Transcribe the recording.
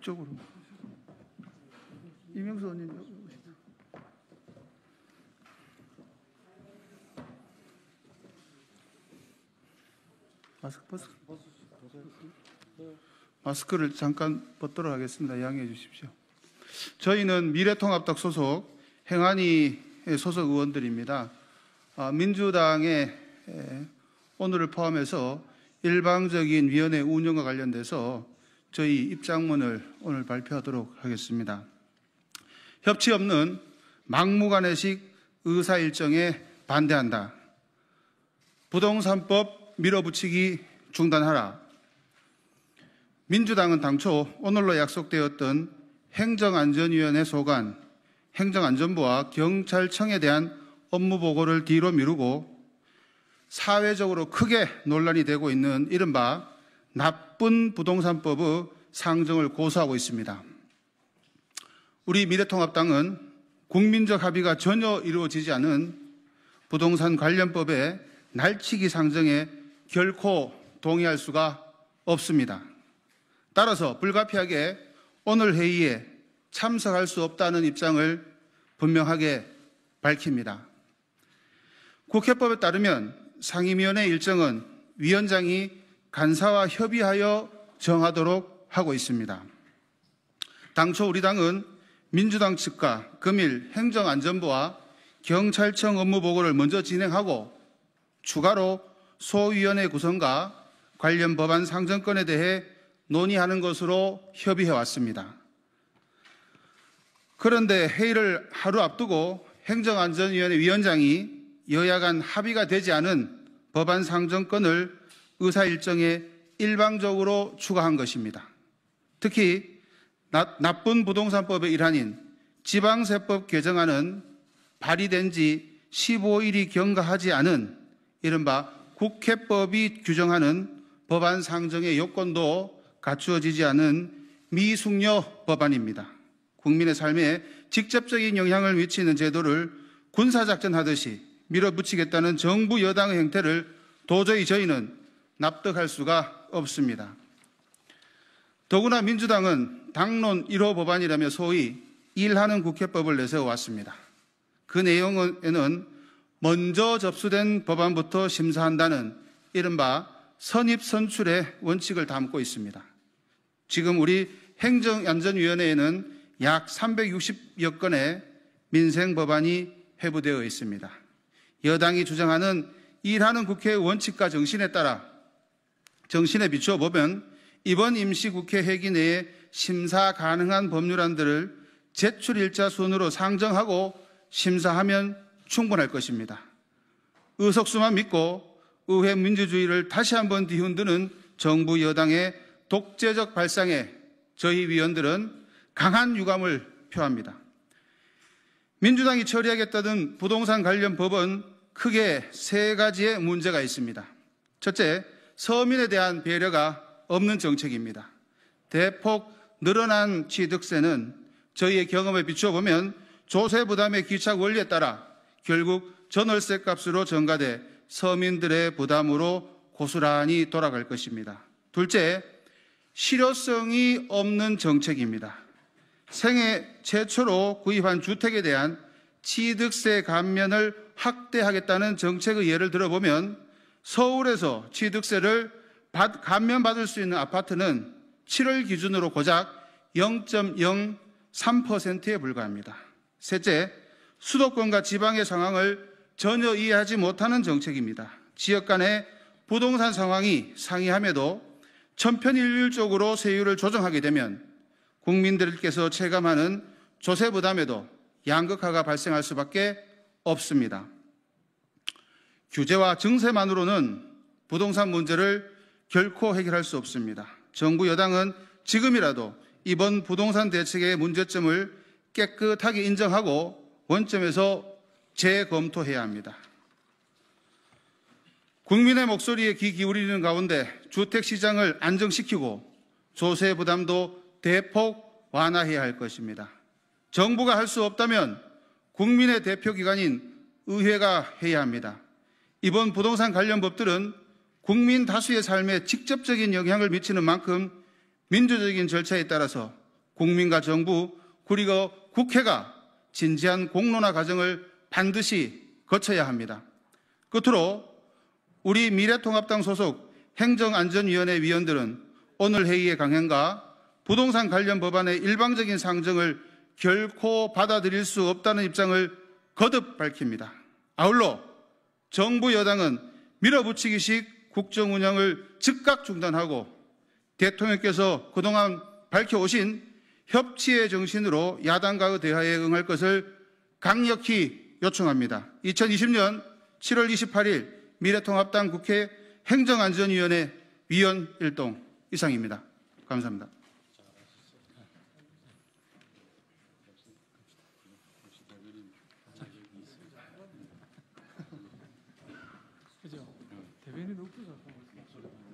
이쪽으로. 이명수 의원님 오시오 마스크 벗으 마스크를 잠깐 벗도록 하겠습니다. 양해해 주십시오. 저희는 미래통합당 소속 행안위 소속 의원들입니다. 아, 민주당의 오늘을 포함해서 일방적인 위원회 운영과 관련돼서 저희 입장문을 오늘 발표하도록 하겠습니다. 협치 없는 막무가내식 의사 일정에 반대한다. 부동산법 밀어붙이기 중단하라. 민주당은 당초 오늘로 약속되었던 행정안전위원회 소관, 행정안전부와 경찰청에 대한 업무 보고를 뒤로 미루고 사회적으로 크게 논란이 되고 있는 이른바 나쁜 부동산법의 상정을 고수하고 있습니다. 우리 미래통합당은 국민적 합의가 전혀 이루어지지 않은 부동산 관련법의 날치기 상정에 결코 동의할 수가 없습니다. 따라서 불가피하게 오늘 회의에 참석할 수 없다는 입장을 분명하게 밝힙니다. 국회법에 따르면 상임위원회 일정은 위원장이 간사와 협의하여 정하도록 하고 있습니다. 당초 우리 당은 민주당 측과 금일 행정안전부와 경찰청 업무 보고를 먼저 진행하고 추가로 소위원회 구성과 관련 법안 상정권에 대해 논의하는 것으로 협의해 왔습니다. 그런데 회의를 하루 앞두고 행정안전위원회 위원장이 여야 간 합의가 되지 않은 법안 상정권을 의사 일정에 일방적으로 추가한 것입니다. 특히 나, 나쁜 부동산법의 일환인 지방세법 개정안은 발의된 지 15일이 경과하지 않은 이른바 국회법이 규정하는 법안 상정의 요건도 갖추어지지 않은 미숙녀 법안입니다. 국민의 삶에 직접적인 영향을 미치는 제도를 군사작전 하듯이 밀어붙이겠다는 정부 여당의 행태를 도저히 저희는 납득할 수가 없습니다. 더구나 민주당은 당론 1호 법안이라며 소위 일하는 국회법을 내세워 왔습니다. 그 내용에는 먼저 접수된 법안부터 심사한다는 이른바 선입선출의 원칙을 담고 있습니다. 지금 우리 행정안전위원회에는 약 360여 건의 민생 법안이 회부되어 있습니다. 여당이 주장하는 일하는 국회의 원칙과 정신에 따라 정신에 비추어 보면 이번 임시국회 회기 내에 심사 가능한 법률안들을 제출 일자 순으로 상정하고 심사하면 충분할 것입니다. 의석수만 믿고 의회 민주주의를 다시 한번 뒤흔드는 정부 여당의 독재적 발상에 저희 위원들은 강한 유감을 표합니다. 민주당이 처리하겠다던 부동산 관련 법은 크게 세 가지의 문제가 있습니다. 첫째, 서민에 대한 배려가 없는 정책입니다. 대폭 늘어난 취득세는 저희의 경험에 비춰 보면 조세 부담의 기착 원리에 따라 결국 전월세 값으로 전가돼 서민들의 부담으로 고스란히 돌아갈 것입니다. 둘째, 실효성이 없는 정책입니다. 생애 최초로 구입한 주택에 대한 취득세 감면을 확대하겠다는 정책의 예를 들어보면 서울에서 취득세를 감면받을 수 있는 아파트는 7월 기준으로 고작 0.03%에 불과합니다. 셋째, 수도권과 지방의 상황을 전혀 이해하지 못하는 정책입니다. 지역 간의 부동산 상황이 상이함에도 천편일률적으로 세율을 조정하게 되면 국민들께서 체감하는 조세 부담에도 양극화가 발생할 수밖에 없습니다. 규제와 증세만으로는 부동산 문제를 결코 해결할 수 없습니다. 정부 여당은 지금이라도 이번 부동산 대책의 문제점을 깨끗하게 인정하고 원점에서 재검토해야 합니다. 국민의 목소리에 귀 기울이는 가운데 주택시장을 안정시키고 조세 부담도 대폭 완화해야 할 것입니다. 정부가 할 수 없다면 국민의 대표기관인 의회가 해야 합니다. 이번 부동산 관련 법들은 국민 다수의 삶에 직접적인 영향을 미치는 만큼 민주적인 절차에 따라서 국민과 정부, 그리고 국회가 진지한 공론화 과정을 반드시 거쳐야 합니다. 끝으로 우리 미래통합당 소속 행정안전위원회 위원들은 오늘 회의의 강행과 부동산 관련 법안의 일방적인 상정을 결코 받아들일 수 없다는 입장을 거듭 밝힙니다. 아울러 정부 여당은 밀어붙이기식 국정 운영을 즉각 중단하고 대통령께서 그동안 밝혀오신 협치의 정신으로 야당과의 대화에 응할 것을 강력히 요청합니다. 2020년 7월 28일 미래통합당 국회 행정안전위원회 위원 일동 이상입니다. 감사합니다. mais